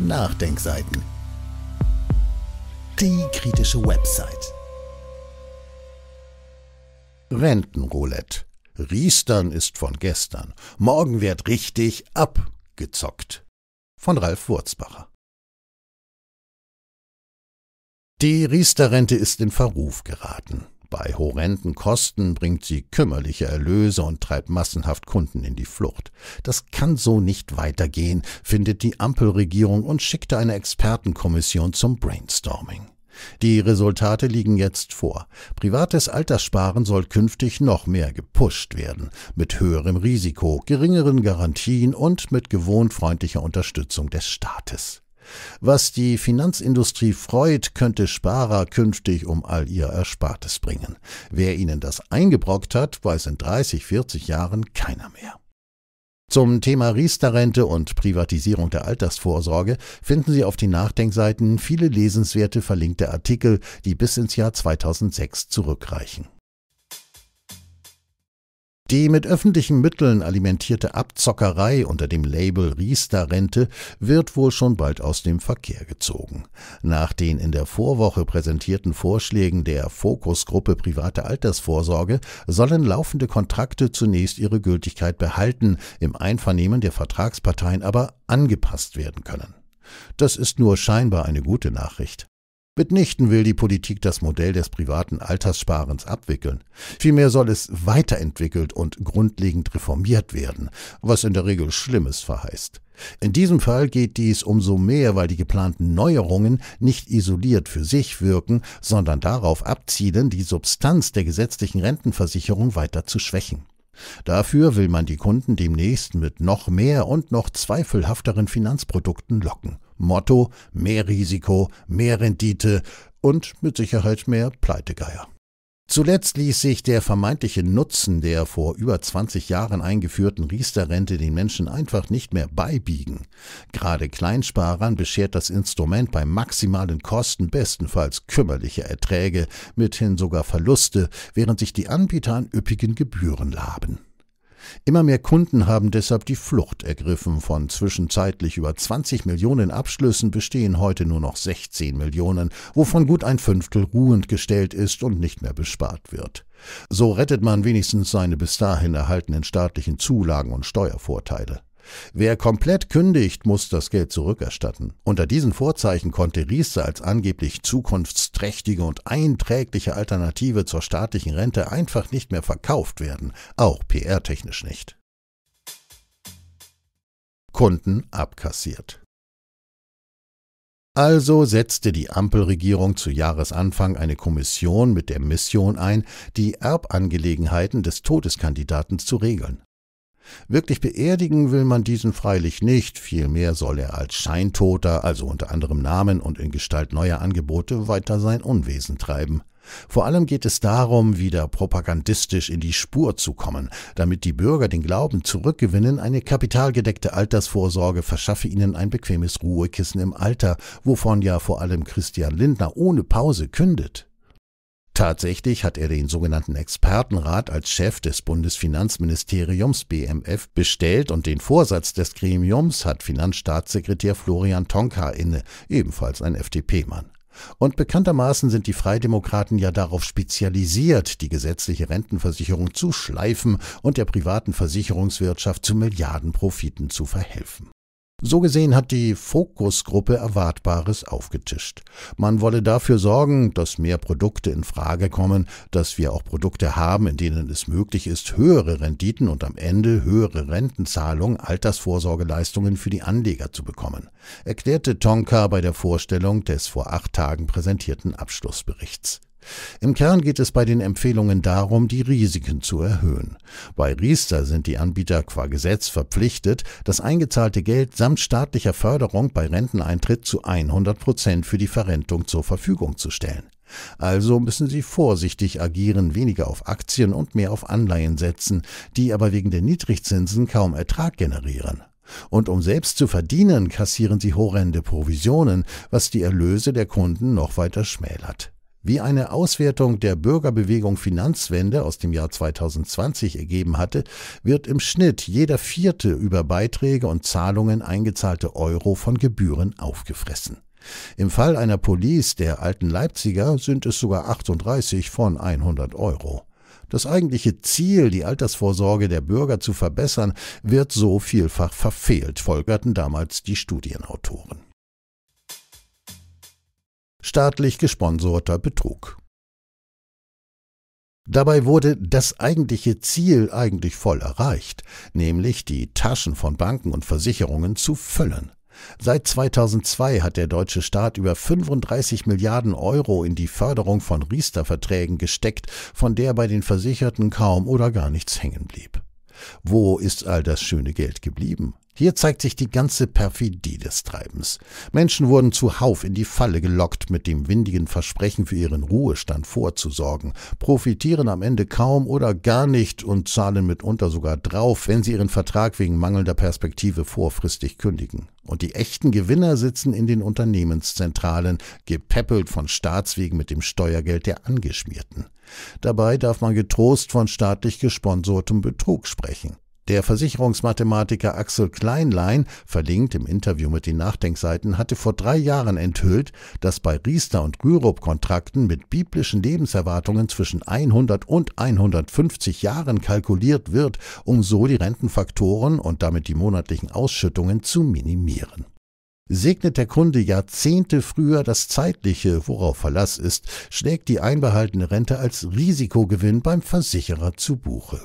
Nachdenkseiten. Die kritische Website. Rentenroulette. Riestern ist von gestern. Morgen wird richtig abgezockt. Von Ralf Wurzbacher. Die Riester-Rente ist in Verruf geraten. Bei horrenden Kosten bringt sie kümmerliche Erlöse und treibt massenhaft Kunden in die Flucht. Das kann so nicht weitergehen, findet die Ampelregierung und schickte eine Expertenkommission zum Brainstorming. Die Resultate liegen jetzt vor. Privates Alterssparen soll künftig noch mehr gepusht werden, mit höherem Risiko, geringeren Garantien und mit gewohnt freundlicher Unterstützung des Staates. Was die Finanzindustrie freut, könnte Sparer künftig um all ihr Erspartes bringen. Wer ihnen das eingebrockt hat, weiß in 30, 40 Jahren keiner mehr. Zum Thema Riester-Rente und Privatisierung der Altersvorsorge finden Sie auf den Nachdenkseiten viele lesenswerte verlinkte Artikel, die bis ins Jahr 2006 zurückreichen. Die mit öffentlichen Mitteln alimentierte Abzockerei unter dem Label Riester-Rente wird wohl schon bald aus dem Verkehr gezogen. Nach den in der Vorwoche präsentierten Vorschlägen der Fokusgruppe private Altersvorsorge sollen laufende Kontrakte zunächst ihre Gültigkeit behalten, im Einvernehmen der Vertragsparteien aber angepasst werden können. Das ist nur scheinbar eine gute Nachricht. Mitnichten will die Politik das Modell des privaten Alterssparens abwickeln. Vielmehr soll es weiterentwickelt und grundlegend reformiert werden, was in der Regel Schlimmes verheißt. In diesem Fall geht dies umso mehr, weil die geplanten Neuerungen nicht isoliert für sich wirken, sondern darauf abzielen, die Substanz der gesetzlichen Rentenversicherung weiter zu schwächen. Dafür will man die Kunden demnächst mit noch mehr und noch zweifelhafteren Finanzprodukten locken Motto: mehr Risiko, mehr Rendite und mit Sicherheit mehr Pleitegeier. Zuletzt ließ sich der vermeintliche Nutzen der vor über 20 Jahren eingeführten Riester-Rente den Menschen einfach nicht mehr beibiegen. Gerade Kleinsparern beschert das Instrument bei maximalen Kosten bestenfalls kümmerliche Erträge, mithin sogar Verluste, während sich die Anbieter an üppigen Gebühren laben. Immer mehr Kunden haben deshalb die Flucht ergriffen. Von zwischenzeitlich über 20 Millionen Abschlüssen bestehen heute nur noch 16 Millionen, wovon gut ein Fünftel ruhend gestellt ist und nicht mehr bespart wird. So rettet man wenigstens seine bis dahin erhaltenen staatlichen Zulagen und Steuervorteile. Wer komplett kündigt, muss das Geld zurückerstatten. Unter diesen Vorzeichen konnte Riester als angeblich zukunftsträchtige und einträgliche Alternative zur staatlichen Rente einfach nicht mehr verkauft werden, auch PR-technisch nicht. Kunden abkassiert. Also setzte die Ampelregierung zu Jahresanfang eine Kommission mit der Mission ein, die Erbangelegenheiten des Todeskandidaten zu regeln. Wirklich beerdigen will man diesen freilich nicht, vielmehr soll er als Scheintoter, also unter anderem Namen und in Gestalt neuer Angebote, weiter sein Unwesen treiben. Vor allem geht es darum, wieder propagandistisch in die Spur zu kommen, damit die Bürger den Glauben zurückgewinnen, eine kapitalgedeckte Altersvorsorge verschaffe ihnen ein bequemes Ruhekissen im Alter, wovon ja vor allem Christian Lindner ohne Pause kündet. Tatsächlich hat er den sogenannten Expertenrat als Chef des Bundesfinanzministeriums BMF bestellt und den Vorsatz des Gremiums hat Finanzstaatssekretär Florian Tonka inne, ebenfalls ein FDP-Mann. Und bekanntermaßen sind die Freidemokraten ja darauf spezialisiert, die gesetzliche Rentenversicherung zu schleifen und der privaten Versicherungswirtschaft zu Milliardenprofiten zu verhelfen. So gesehen hat die Fokusgruppe Erwartbares aufgetischt. Man wolle dafür sorgen, dass mehr Produkte in Frage kommen, dass wir auch Produkte haben, in denen es möglich ist, höhere Renditen und am Ende höhere Rentenzahlungen, Altersvorsorgeleistungen für die Anleger zu bekommen, erklärte Tonka bei der Vorstellung des vor acht Tagen präsentierten Abschlussberichts. Im Kern geht es bei den Empfehlungen darum, die Risiken zu erhöhen. Bei Riester sind die Anbieter qua Gesetz verpflichtet, das eingezahlte Geld samt staatlicher Förderung bei Renteneintritt zu 100 Prozent für die Verrentung zur Verfügung zu stellen. Also müssen sie vorsichtig agieren, weniger auf Aktien und mehr auf Anleihen setzen, die aber wegen der Niedrigzinsen kaum Ertrag generieren. Und um selbst zu verdienen, kassieren sie horrende Provisionen, was die Erlöse der Kunden noch weiter schmälert. Wie eine Auswertung der Bürgerbewegung Finanzwende aus dem Jahr 2020 ergeben hatte, wird im Schnitt jeder vierte über Beiträge und Zahlungen eingezahlte Euro von Gebühren aufgefressen. Im Fall einer Police der alten Leipziger sind es sogar 38 von 100 Euro. Das eigentliche Ziel, die Altersvorsorge der Bürger zu verbessern, wird so vielfach verfehlt, folgerten damals die Studienautoren staatlich gesponsorter Betrug. Dabei wurde das eigentliche Ziel eigentlich voll erreicht, nämlich die Taschen von Banken und Versicherungen zu füllen. Seit 2002 hat der deutsche Staat über 35 Milliarden Euro in die Förderung von Riester-Verträgen gesteckt, von der bei den Versicherten kaum oder gar nichts hängen blieb. Wo ist all das schöne Geld geblieben? Hier zeigt sich die ganze Perfidie des Treibens. Menschen wurden zuhauf in die Falle gelockt, mit dem windigen Versprechen für ihren Ruhestand vorzusorgen, profitieren am Ende kaum oder gar nicht und zahlen mitunter sogar drauf, wenn sie ihren Vertrag wegen mangelnder Perspektive vorfristig kündigen. Und die echten Gewinner sitzen in den Unternehmenszentralen, gepäppelt von Staatswegen mit dem Steuergeld der Angeschmierten. Dabei darf man getrost von staatlich gesponsortem Betrug sprechen. Der Versicherungsmathematiker Axel Kleinlein, verlinkt im Interview mit den Nachdenkseiten, hatte vor drei Jahren enthüllt, dass bei Riester und Rürup Kontrakten mit biblischen Lebenserwartungen zwischen 100 und 150 Jahren kalkuliert wird, um so die Rentenfaktoren und damit die monatlichen Ausschüttungen zu minimieren. Segnet der Kunde Jahrzehnte früher das Zeitliche, worauf Verlass ist, schlägt die einbehaltene Rente als Risikogewinn beim Versicherer zu Buche.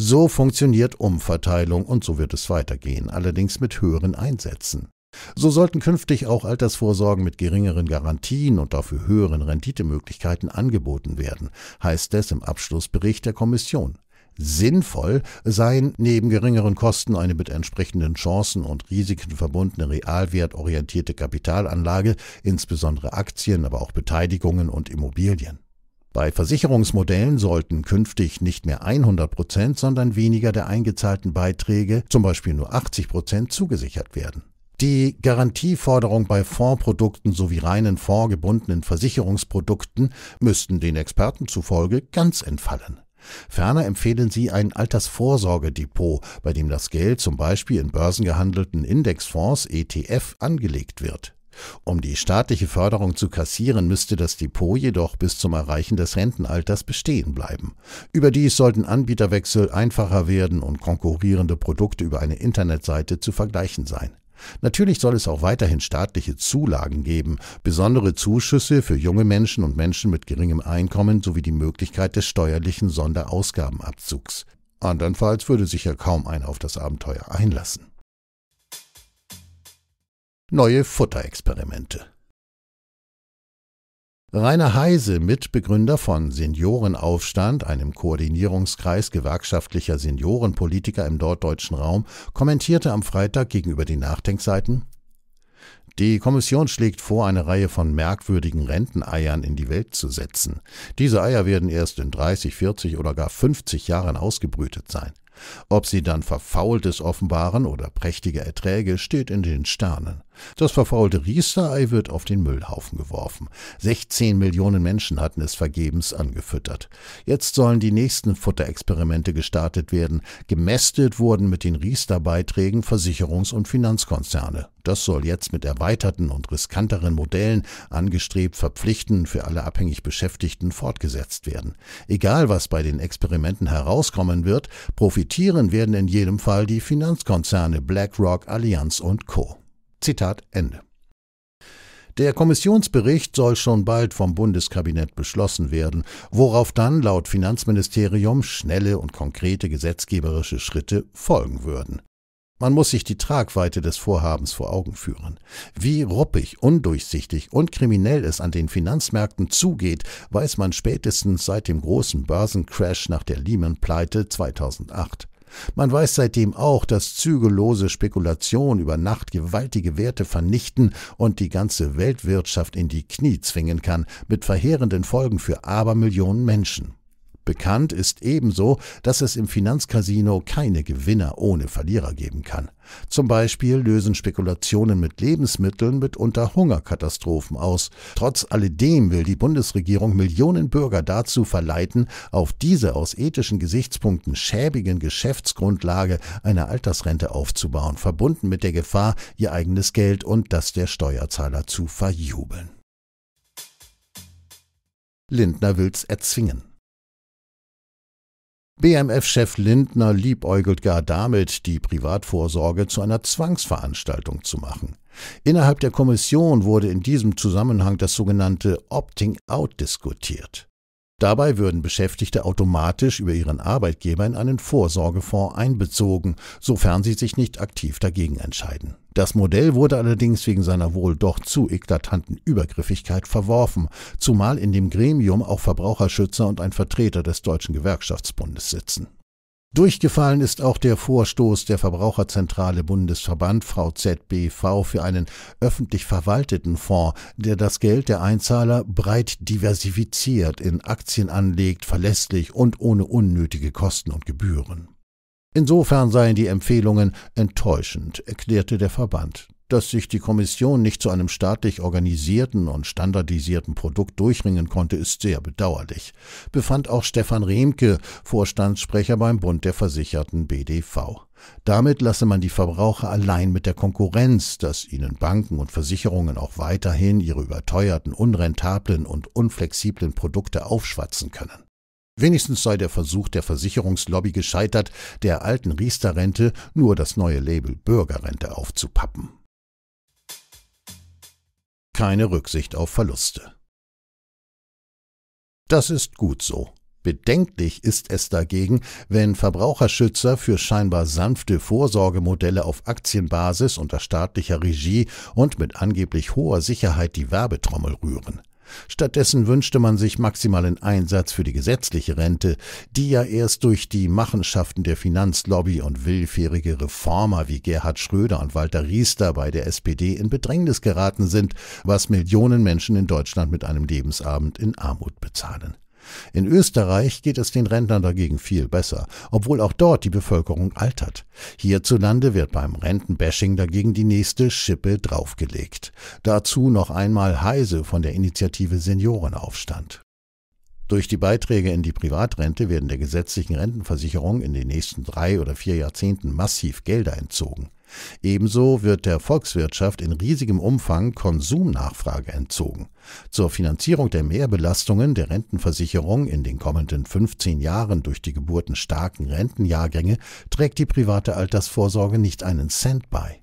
So funktioniert Umverteilung und so wird es weitergehen, allerdings mit höheren Einsätzen. So sollten künftig auch Altersvorsorgen mit geringeren Garantien und dafür höheren Renditemöglichkeiten angeboten werden, heißt es im Abschlussbericht der Kommission. Sinnvoll seien neben geringeren Kosten eine mit entsprechenden Chancen und Risiken verbundene realwertorientierte Kapitalanlage, insbesondere Aktien, aber auch Beteiligungen und Immobilien. Bei Versicherungsmodellen sollten künftig nicht mehr 100 Prozent, sondern weniger der eingezahlten Beiträge, zum Beispiel nur 80 Prozent, zugesichert werden. Die Garantieforderung bei Fondsprodukten sowie reinen fondgebundenen Versicherungsprodukten müssten den Experten zufolge ganz entfallen. Ferner empfehlen sie ein Altersvorsorgedepot, bei dem das Geld zum Beispiel in börsengehandelten Indexfonds ETF angelegt wird. Um die staatliche Förderung zu kassieren, müsste das Depot jedoch bis zum Erreichen des Rentenalters bestehen bleiben. Überdies sollten Anbieterwechsel einfacher werden und konkurrierende Produkte über eine Internetseite zu vergleichen sein. Natürlich soll es auch weiterhin staatliche Zulagen geben, besondere Zuschüsse für junge Menschen und Menschen mit geringem Einkommen sowie die Möglichkeit des steuerlichen Sonderausgabenabzugs. Andernfalls würde sich ja kaum einer auf das Abenteuer einlassen. Neue Futterexperimente. Rainer Heise, Mitbegründer von Seniorenaufstand, einem Koordinierungskreis gewerkschaftlicher Seniorenpolitiker im norddeutschen Raum, kommentierte am Freitag gegenüber den Nachdenkseiten die Kommission schlägt vor, eine Reihe von merkwürdigen Renteneiern in die Welt zu setzen. Diese Eier werden erst in 30, 40 oder gar 50 Jahren ausgebrütet sein. Ob sie dann Verfaultes offenbaren oder prächtige Erträge, steht in den Sternen. Das verfaulte Riester-Ei wird auf den Müllhaufen geworfen. 16 Millionen Menschen hatten es vergebens angefüttert. Jetzt sollen die nächsten Futterexperimente gestartet werden. Gemästet wurden mit den Riester-Beiträgen Versicherungs- und Finanzkonzerne. Das soll jetzt mit erweiterten und riskanteren Modellen angestrebt verpflichtend für alle abhängig Beschäftigten fortgesetzt werden. Egal, was bei den Experimenten herauskommen wird, profitieren werden in jedem Fall die Finanzkonzerne BlackRock, Allianz und Co. Zitat Ende. Der Kommissionsbericht soll schon bald vom Bundeskabinett beschlossen werden, worauf dann laut Finanzministerium schnelle und konkrete gesetzgeberische Schritte folgen würden. Man muss sich die Tragweite des Vorhabens vor Augen führen. Wie ruppig, undurchsichtig und kriminell es an den Finanzmärkten zugeht, weiß man spätestens seit dem großen Börsencrash nach der Lehman-Pleite 2008. Man weiß seitdem auch, dass zügellose Spekulation über Nacht gewaltige Werte vernichten und die ganze Weltwirtschaft in die Knie zwingen kann, mit verheerenden Folgen für Abermillionen Menschen. Bekannt ist ebenso, dass es im Finanzcasino keine Gewinner ohne Verlierer geben kann. Zum Beispiel lösen Spekulationen mit Lebensmitteln mitunter Hungerkatastrophen aus. Trotz alledem will die Bundesregierung Millionen Bürger dazu verleiten, auf diese aus ethischen Gesichtspunkten schäbigen Geschäftsgrundlage eine Altersrente aufzubauen, verbunden mit der Gefahr, ihr eigenes Geld und das der Steuerzahler zu verjubeln. Lindner will's erzwingen. BMF-Chef Lindner liebäugelt gar damit, die Privatvorsorge zu einer Zwangsveranstaltung zu machen. Innerhalb der Kommission wurde in diesem Zusammenhang das sogenannte Opting-out diskutiert. Dabei würden Beschäftigte automatisch über ihren Arbeitgeber in einen Vorsorgefonds einbezogen, sofern sie sich nicht aktiv dagegen entscheiden. Das Modell wurde allerdings wegen seiner wohl doch zu eklatanten Übergriffigkeit verworfen, zumal in dem Gremium auch Verbraucherschützer und ein Vertreter des Deutschen Gewerkschaftsbundes sitzen. Durchgefallen ist auch der Vorstoß der Verbraucherzentrale Bundesverband VZBV für einen öffentlich verwalteten Fonds, der das Geld der Einzahler breit diversifiziert in Aktien anlegt, verlässlich und ohne unnötige Kosten und Gebühren. Insofern seien die Empfehlungen enttäuschend, erklärte der Verband dass sich die Kommission nicht zu einem staatlich organisierten und standardisierten Produkt durchringen konnte, ist sehr bedauerlich, befand auch Stefan Remke, Vorstandssprecher beim Bund der Versicherten BDV. Damit lasse man die Verbraucher allein mit der Konkurrenz, dass ihnen Banken und Versicherungen auch weiterhin ihre überteuerten, unrentablen und unflexiblen Produkte aufschwatzen können. Wenigstens sei der Versuch der Versicherungslobby gescheitert, der alten Riester-Rente nur das neue Label Bürgerrente aufzupappen keine Rücksicht auf Verluste. Das ist gut so. Bedenklich ist es dagegen, wenn Verbraucherschützer für scheinbar sanfte Vorsorgemodelle auf Aktienbasis unter staatlicher Regie und mit angeblich hoher Sicherheit die Werbetrommel rühren. Stattdessen wünschte man sich maximalen Einsatz für die gesetzliche Rente, die ja erst durch die Machenschaften der Finanzlobby und willfährige Reformer wie Gerhard Schröder und Walter Riester bei der SPD in Bedrängnis geraten sind, was Millionen Menschen in Deutschland mit einem Lebensabend in Armut bezahlen. In Österreich geht es den Rentnern dagegen viel besser, obwohl auch dort die Bevölkerung altert. Hierzulande wird beim Rentenbashing dagegen die nächste Schippe draufgelegt. Dazu noch einmal Heise von der Initiative Seniorenaufstand. Durch die Beiträge in die Privatrente werden der gesetzlichen Rentenversicherung in den nächsten drei oder vier Jahrzehnten massiv Gelder entzogen. Ebenso wird der Volkswirtschaft in riesigem Umfang Konsumnachfrage entzogen. Zur Finanzierung der Mehrbelastungen der Rentenversicherung in den kommenden 15 Jahren durch die geburtenstarken Rentenjahrgänge trägt die private Altersvorsorge nicht einen Cent bei.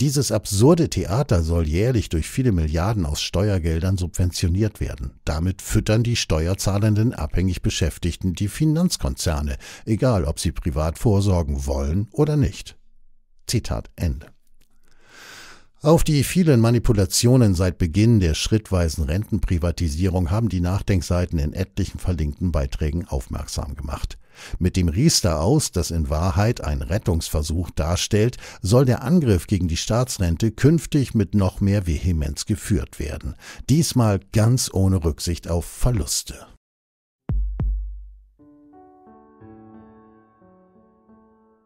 Dieses absurde Theater soll jährlich durch viele Milliarden aus Steuergeldern subventioniert werden. Damit füttern die steuerzahlenden abhängig Beschäftigten die Finanzkonzerne, egal ob sie privat vorsorgen wollen oder nicht. Zitat Ende. Auf die vielen Manipulationen seit Beginn der schrittweisen Rentenprivatisierung haben die Nachdenkseiten in etlichen verlinkten Beiträgen aufmerksam gemacht. Mit dem Riester aus, das in Wahrheit ein Rettungsversuch darstellt, soll der Angriff gegen die Staatsrente künftig mit noch mehr Vehemenz geführt werden, diesmal ganz ohne Rücksicht auf Verluste.